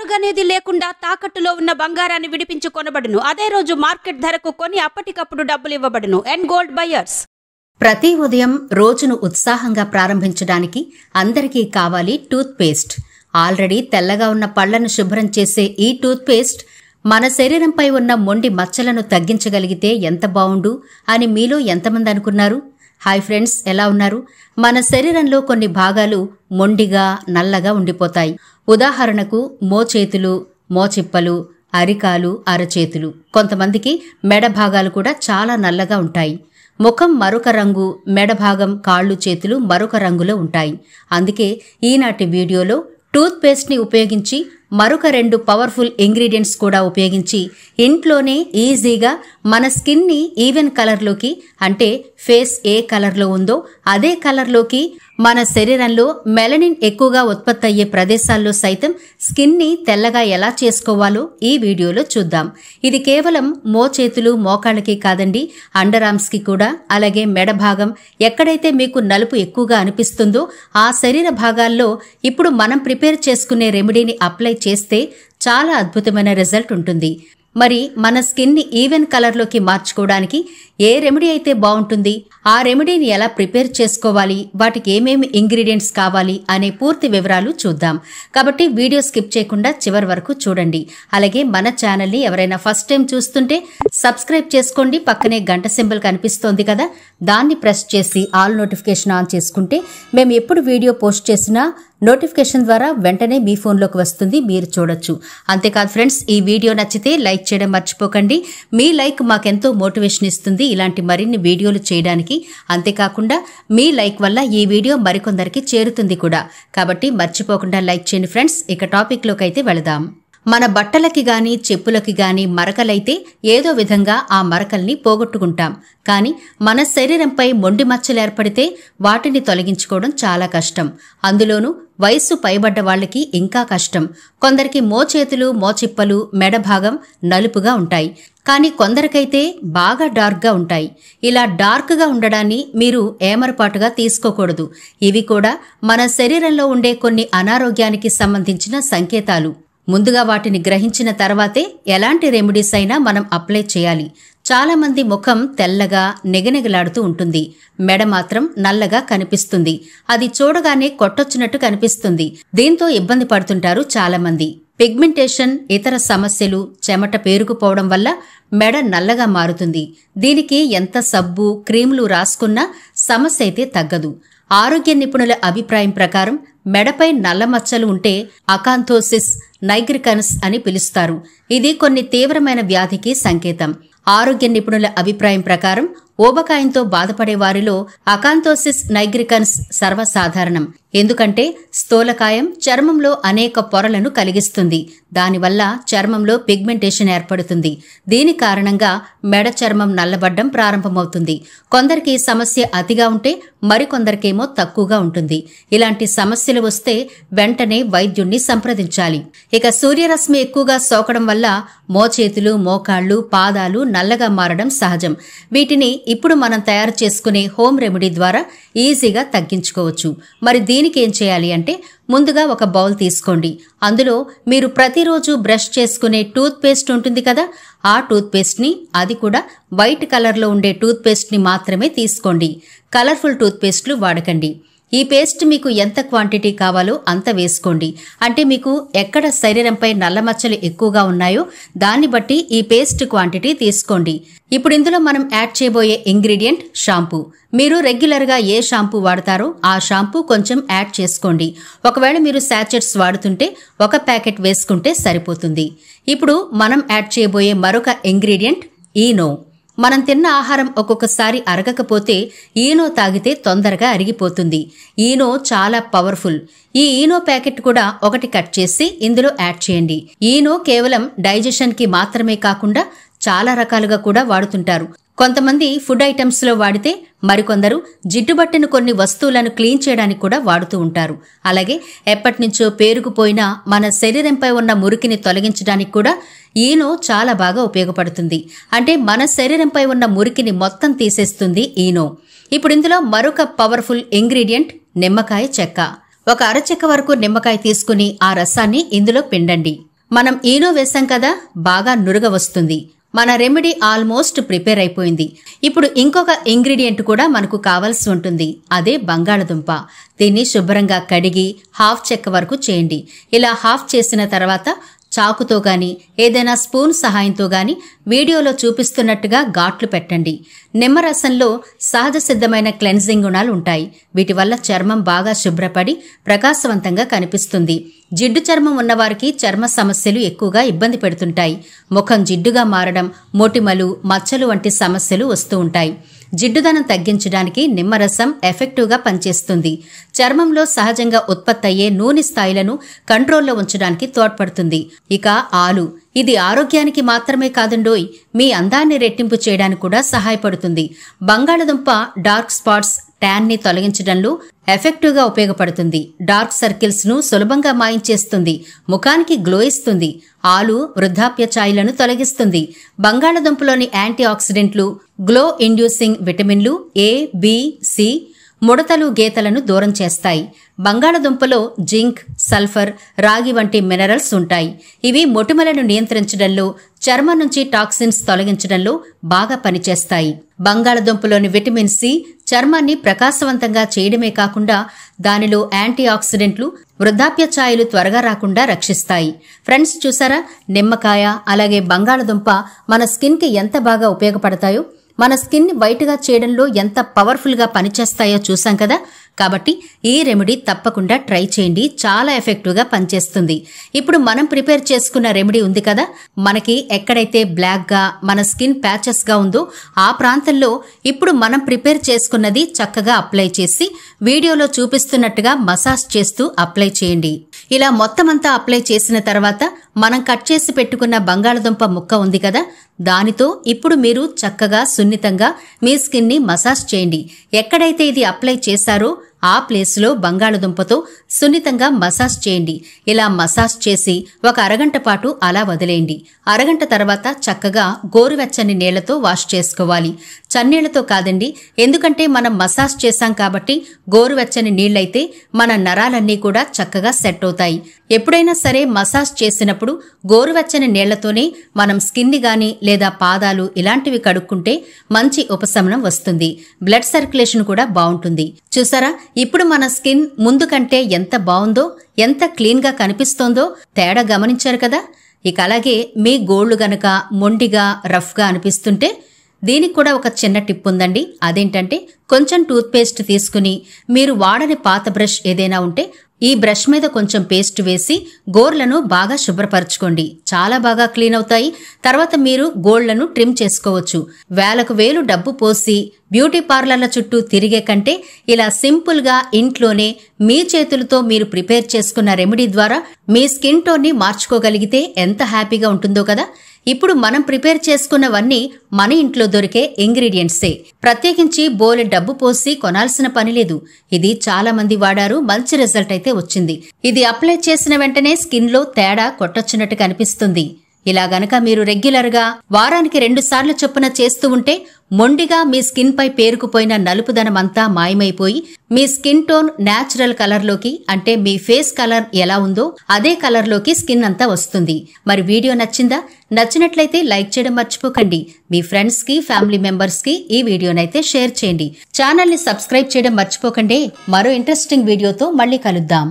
అరుగనేది లేకుండా తాకట్టులో ఉన్న బంగారాన్ని విడిపించి కొనబడును అదే రోజు మార్కెట్ ధరకు కొని అప్పటికప్పుడు డబ్బులు ఇవ్వబడును అండ్ గోల్డ్ బయర్స్ ప్రతి ఉదయం రోజును ఉత్సాహంగా ప్రారంభించడానికి అందరికీ కావాలి టూత్ పేస్ట్ ఆల్రెడీ తెల్లగా ఉన్న పళ్లను శుభ్రం చేసే ఈ టూత్ పేస్ట్ మన శరీరంపై ఉన్న మొండి మచ్చలను తగ్గించగలిగితే ఎంత బావుండు అని మీలో ఎంతమంది అనుకున్నారు హాయ్ ఫ్రెండ్స్ ఎలా ఉన్నారు మన శరీరంలో కొన్ని భాగాలు మొండిగా నల్లగా ఉండిపోతాయి ఉదాహరణకు మోచేతులు మోచిప్పలు అరికాలు అరచేతులు కొంతమందికి మెడ భాగాలు కూడా చాలా నల్లగా ఉంటాయి ముఖం మరొక రంగు మెడ భాగం కాళ్ళు చేతులు మరొక రంగులో ఉంటాయి అందుకే ఈనాటి వీడియోలో టూత్ పేస్ట్ని ఉపయోగించి మరొక రెండు పవర్ఫుల్ ఇంగ్రీడియంట్స్ కూడా ఉపయోగించి ఇంట్లోనే ఈజీగా మన స్కిన్ని ఈవెన్ కలర్లోకి అంటే ఫేస్ ఏ కలర్లో ఉందో అదే కలర్లోకి మన శరీరంలో మెలనిన్ ఎక్కువగా ఉత్పత్తి అయ్యే ప్రదేశాల్లో సైతం స్కిన్ని తెల్లగా ఎలా చేసుకోవాలో ఈ వీడియోలో చూద్దాం ఇది కేవలం మో చేతులు మోకాళ్ళకి కాదండి అండర్ అండరామ్స్కి కూడా అలాగే మెడ భాగం ఎక్కడైతే మీకు నలుపు ఎక్కువగా అనిపిస్తుందో ఆ శరీర భాగాల్లో ఇప్పుడు మనం ప్రిపేర్ చేసుకునే రెమెడీని అప్లై చేస్తే చాలా అద్భుతమైన రిజల్ట్ ఉంటుంది మరి మన స్కిన్ని ఈవెన్ కలర్లోకి మార్చుకోవడానికి ఏ రెమెడీ అయితే బాగుంటుంది ఆ రెమెడీని ఎలా ప్రిపేర్ చేసుకోవాలి వాటికి ఏమేమి ఇంగ్రీడియంట్స్ కావాలి అనే పూర్తి వివరాలు చూద్దాం కాబట్టి వీడియో స్కిప్ చేయకుండా చివరి వరకు చూడండి అలాగే మన ఛానల్ని ఎవరైనా ఫస్ట్ టైం చూస్తుంటే సబ్స్క్రైబ్ చేసుకోండి పక్కనే గంట సింబల్ కనిపిస్తోంది కదా దాన్ని ప్రెస్ చేసి ఆల్ నోటిఫికేషన్ ఆన్ చేసుకుంటే మేము ఎప్పుడు వీడియో పోస్ట్ చేసినా నోటిఫికేషన్ ద్వారా వెంటనే మీ ఫోన్లోకి వస్తుంది మీరు చూడొచ్చు అంతేకాదు ఫ్రెండ్స్ ఈ వీడియో నచ్చితే లైక్ చేయడం మర్చిపోకండి మీ లైక్ మాకెంతో మోటివేషన్ ఇస్తుంది ఇలాంటి మరిన్ని వీడియోలు చేయడానికి అంతేకాకుండా మీ లైక్ వల్ల ఈ వీడియో మరికొందరికి చేరుతుంది కూడా కాబట్టి మర్చిపోకుండా లైక్ చేయండి ఫ్రెండ్స్ ఇక టాపిక్లోకి అయితే వెళదాం మన బట్టలకి గాని చెప్పులకి గాని మరకలైతే ఏదో విధంగా ఆ మరకల్ని పోగొట్టుకుంటాం కానీ మన శరీరంపై మొండి మచ్చలు ఏర్పడితే వాటిని తొలగించుకోవడం చాలా కష్టం అందులోనూ వయస్సు పైబడ్డ వాళ్ళకి ఇంకా కష్టం కొందరికి మోచేతులు మోచిప్పలు మెడ భాగం నలుపుగా ఉంటాయి కానీ కొందరికైతే బాగా డార్క్గా ఉంటాయి ఇలా డార్క్గా ఉండడాన్ని మీరు ఏమరపాటుగా తీసుకోకూడదు ఇవి కూడా మన శరీరంలో ఉండే కొన్ని అనారోగ్యానికి సంబంధించిన సంకేతాలు ముందుగా వాటిని గ్రహించిన తర్వాతే ఎలాంటి రెమెడీస్ అయినా మనం అప్లై చేయాలి చాలామంది ముఖం తెల్లగా నెగనెగలాడుతూ ఉంటుంది మెడ మాత్రం నల్లగా కనిపిస్తుంది అది చూడగానే కొట్టొచ్చినట్టు కనిపిస్తుంది దీంతో ఇబ్బంది పడుతుంటారు చాలామంది పిగ్మెంటేషన్ ఇతర సమస్యలు చెమట పేరుకుపోవడం వల్ల మెడ నల్లగా మారుతుంది దీనికి ఎంత సబ్బు క్రీములు రాసుకున్నా సమస్య అయితే తగ్గదు ఆరోగ్య నిపుణుల అభిప్రాయం ప్రకారం మెడపై నల్ల మచ్చలు ఉంటే అకాంథోసిస్ నైగ్రికన్స్ అని పిలుస్తారు ఇది కొన్ని తీవ్రమైన వ్యాధికి సంకేతం ఆరోగ్య నిపుణుల అభిప్రాయం ప్రకారం ఊబకాయంతో బాధపడే వారిలో అకాంతోసిస్ నైగ్రికన్స్ సర్వసాధారణం ఎందుకంటే స్థూలకాయం చర్మంలో అనేక పొరలను కలిగిస్తుంది దానివల్ల చర్మంలో పిగ్మెంటేషన్ ఏర్పడుతుంది దీని కారణంగా మెడ చర్మం నల్లబడ్డం ప్రారంభమవుతుంది కొందరికి సమస్య అతిగా ఉంటే మరికొందరికేమో తక్కువగా ఉంటుంది ఇలాంటి సమస్యలు వస్తే వెంటనే వైద్యుణ్ణి సంప్రదించాలి ఇక సూర్యరశ్మి ఎక్కువగా సోకడం వల్ల మోచేతులు మోకాళ్ళు పాదాలు నల్లగా మారడం సహజం వీటిని ఇప్పుడు మనం తయారు చేసుకునే హోమ్ రెమెడీ ద్వారా ఈజీగా తగ్గించుకోవచ్చు మరి దీని దీనికి ఏం చేయాలి అంటే ముందుగా ఒక బౌల్ తీసుకోండి అందులో మీరు ప్రతిరోజు బ్రష్ చేసుకునే టూత్ పేస్ట్ ఉంటుంది కదా ఆ టూత్ పేస్ట్ని అది కూడా వైట్ కలర్లో ఉండే టూత్ పేస్ట్ని మాత్రమే తీసుకోండి కలర్ఫుల్ టూత్ పేస్ట్లు వాడకండి ఈ పేస్ట్ మీకు ఎంత క్వాంటిటీ కావాలో అంత వేసుకోండి అంటే మీకు ఎక్కడ శరీరంపై నల్ల మచ్చలు ఎక్కువగా ఉన్నాయో దాన్ని బట్టి ఈ పేస్ట్ క్వాంటిటీ తీసుకోండి ఇప్పుడు ఇందులో మనం యాడ్ చేయబోయే ఇంగ్రీడియంట్ షాంపూ మీరు రెగ్యులర్గా ఏ షాంపూ వాడతారో ఆ షాంపూ కొంచెం యాడ్ చేసుకోండి ఒకవేళ మీరు శాచెట్స్ వాడుతుంటే ఒక ప్యాకెట్ వేసుకుంటే సరిపోతుంది ఇప్పుడు మనం యాడ్ చేయబోయే మరొక ఇంగ్రీడియంట్ ఈనో మనం తిన్న ఆహారం ఒక్కొక్కసారి అరగకపోతే ఈనో తాగితే తొందరగా అరిగిపోతుంది ఈనో చాలా పవర్ఫుల్ ఈ ఈనో ప్యాకెట్ కూడా ఒకటి కట్ చేసి ఇందులో యాడ్ చేయండి ఈనో కేవలం డైజెషన్కి మాత్రమే కాకుండా చాలా రకాలుగా కూడా వాడుతుంటారు కొంతమంది ఫుడ్ ఐటమ్స్లో వాడితే మరికొందరు జిడ్డుబట్టిన కొన్ని వస్తువులను క్లీన్ చేయడానికి కూడా వాడుతూ ఉంటారు అలాగే ఎప్పటినుంచో పేరుకుపోయిన మన శరీరంపై ఉన్న మురికిని తొలగించడానికి కూడా ఈనో చాలా బాగా ఉపయోగపడుతుంది అంటే మన శరీరంపై ఉన్న మురికిని మొత్తం తీసేస్తుంది ఈనో ఇప్పుడు ఇందులో మరొక పవర్ఫుల్ ఇంగ్రీడియంట్ నిమ్మకాయ చెక్క ఒక అరచెక్క వరకు నిమ్మకాయ తీసుకుని ఆ రసాన్ని ఇందులో పిండండి మనం ఈనో వేశాం కదా బాగా నురుగ వస్తుంది మన రెమెడీ ఆల్మోస్ట్ ప్రిపేర్ అయిపోయింది ఇప్పుడు ఇంకొక ఇంగ్రీడియంట్ కూడా మనకు కావాల్సి ఉంటుంది అదే బంగాళదుంప దీన్ని శుభ్రంగా కడిగి హాఫ్ చెక్క వరకు చేయండి ఇలా హాఫ్ చేసిన తర్వాత చాకుతో గాని ఏదైనా స్పూన్ సహాయంతో గాని వీడియోలో చూపిస్తున్నట్టుగా ఘాట్లు పెట్టండి నిమ్మరసంలో సహజ సిద్ధమైన క్లెన్జింగ్ గుణాలు ఉంటాయి వీటి వల్ల చర్మం బాగా శుభ్రపడి ప్రకాశవంతంగా కనిపిస్తుంది జిడ్డు చర్మం ఉన్నవారికి చర్మ సమస్యలు ఎక్కువగా ఇబ్బంది పెడుతుంటాయి ముఖం జిడ్డుగా మారడం మొటిమలు మచ్చలు వంటి సమస్యలు వస్తూ ఉంటాయి జిడ్డుదనం తగ్గించడానికి నిమ్మరసం ఎఫెక్టివ్గా పనిచేస్తుంది చర్మంలో సహజంగా ఉత్పత్తయ్యే నూనె స్థాయిలను కంట్రోల్లో ఉంచడానికి తోడ్పడుతుంది ఇక ఆలు ఇది ఆరోగ్యానికి మాత్రమే కాదండోయ్ మీ అందాన్ని రెట్టింపు చేయడానికి కూడా సహాయపడుతుంది బంగాళదుంప డార్క్ స్పాట్స్ ట్యాన్ని తొలగించడంలో ఎఫెక్టివ్గా ఉపయోగపడుతుంది డార్క్ సర్కిల్స్ను సులభంగా మాయించేస్తుంది ముఖానికి గ్లో ఇస్తుంది ఆలు వృద్ధాప్య ఛాయలను తొలగిస్తుంది బంగాళదుంపలోని యాంటీ ఆక్సిడెంట్లు గ్లో ఇండ్యూసింగ్ విటమిన్లు ఏ బి సి ముడతలు గీతలను దూరం చేస్తాయి బంగాళదుంపలో జింక్ సల్ఫర్ రాగి వంటి మినరల్స్ ఉంటాయి ఇవి మొటిమలను నియంత్రించడంలో చర్మం నుంచి టాక్సిన్స్ తొలగించడంలో బాగా పనిచేస్తాయి బంగాళదుంపలోని విటమిన్ సి చర్మాన్ని ప్రకాశవంతంగా చేయడమే కాకుండా దానిలో యాంటీ ఆక్సిడెంట్లు వృద్ధాప్య ఛాయలు త్వరగా రాకుండా రక్షిస్తాయి ఫ్రెండ్స్ చూసారా నిమ్మకాయ అలాగే బంగాళదుంప మన స్కిన్కి ఎంత బాగా ఉపయోగపడతాయో మన స్కిన్ వైట్గా చేయడంలో ఎంత పవర్ఫుల్గా పనిచేస్తాయో చూసాం కదా కాబట్టి ఈ రెమెడీ తప్పకుండా ట్రై చేయండి చాలా ఎఫెక్టివ్గా పనిచేస్తుంది ఇప్పుడు మనం ప్రిపేర్ చేసుకున్న రెమెడీ ఉంది కదా మనకి ఎక్కడైతే బ్లాక్గా మన స్కిన్ ప్యాచెస్గా ఉందో ఆ ప్రాంతంలో ఇప్పుడు మనం ప్రిపేర్ చేసుకున్నది చక్కగా అప్లై చేసి వీడియోలో చూపిస్తున్నట్టుగా మసాజ్ చేస్తూ అప్లై చేయండి ఇలా మొత్తం అంతా అప్లై చేసిన తర్వాత మనం కట్ చేసి పెట్టుకున్న బంగాళదుంప ముక్క ఉంది కదా దానితో ఇప్పుడు మీరు చక్కగా సున్నితంగా మీ స్కిన్ని మసాజ్ చేయండి ఎక్కడైతే ఇది అప్లై చేశారో ఆ ప్లేస్లో బంగాళదుంపతో సున్నితంగా మసాజ్ చేయండి ఇలా మసాజ్ చేసి ఒక అరగంట పాటు అలా వదిలేయండి అరగంట తర్వాత చక్కగా గోరువెచ్చని నీళ్లతో వాష్ చేసుకోవాలి చన్నీళ్లతో కాదండి ఎందుకంటే మనం మసాజ్ చేశాం కాబట్టి గోరువెచ్చని నీళ్లైతే మన నరాలన్నీ కూడా చక్కగా సెట్ అవుతాయి ఎప్పుడైనా సరే మసాజ్ చేసినప్పుడు గోరువెచ్చని నీళ్లతోనే మనం స్కిన్ని గాని లేదా పాదాలు ఇలాంటివి కడుక్కుంటే మంచి ఉపశమనం వస్తుంది బ్లడ్ సర్క్యులేషన్ కూడా బాగుంటుంది చూసారా ఇప్పుడు మన స్కిన్ ముందు కంటే ఎంత బాగుందో ఎంత క్లీన్గా కనిపిస్తోందో తేడా గమనించారు కదా ఇక అలాగే మీ గోళ్లు గనక మొండిగా రఫ్గా అనిపిస్తుంటే దీనికి కూడా ఒక చిన్న టిప్ ఉందండి అదేంటంటే కొంచెం టూత్పేస్ట్ తీసుకుని మీరు వాడని పాత బ్రష్ ఏదైనా ఉంటే ఈ బ్రష్ మీద కొంచెం పేస్ట్ వేసి గోర్లను బాగా శుభ్రపరచుకోండి చాలా బాగా క్లీన్ అవుతాయి తర్వాత మీరు గోళ్లను ట్రిమ్ చేసుకోవచ్చు వేలకు వేలు డబ్బు పోసి బ్యూటీ పార్లర్ల చుట్టూ తిరిగే కంటే ఇలా సింపుల్గా ఇంట్లోనే మీ చేతులతో మీరు ప్రిపేర్ చేసుకున్న రెమెడీ ద్వారా మీ స్కిన్ ని మార్చుకోగలిగితే ఎంత హ్యాపీగా ఉంటుందో కదా ఇప్పుడు మనం ప్రిపేర్ చేసుకున్నవన్నీ మన ఇంట్లో దొరికే ఇంగ్రీడియంట్సే ప్రత్యేకించి బోలె డబ్బు పోసి కొనాల్సిన పని లేదు ఇది చాలా మంది వాడారు మంచి రిజల్ట్ అయితే వచ్చింది ఇది అప్లై చేసిన వెంటనే స్కిన్లో తేడా కొట్టొచ్చినట్టు కనిపిస్తుంది ఇలా గనక మీరు రెగ్యులర్గా వారానికి రెండుసార్లు చొప్పున చేస్తూ ఉంటే మొండిగా మీ స్కిన్పై పేరుకుపోయిన నలుపుదనమంతా మాయమైపోయి మీ స్కిన్ టోన్ న్యాచురల్ కలర్లోకి అంటే మీ ఫేస్ కలర్ ఎలా ఉందో అదే కలర్లోకి స్కిన్ అంతా వస్తుంది మరి వీడియో నచ్చిందా నచ్చినట్లయితే లైక్ చేయడం మర్చిపోకండి మీ ఫ్రెండ్స్కి ఫ్యామిలీ కి ఈ వీడియోనైతే షేర్ చేయండి ఛానల్ని సబ్స్క్రైబ్ చేయడం మర్చిపోకండి మరో ఇంట్రెస్టింగ్ వీడియోతో మళ్ళీ కలుద్దాం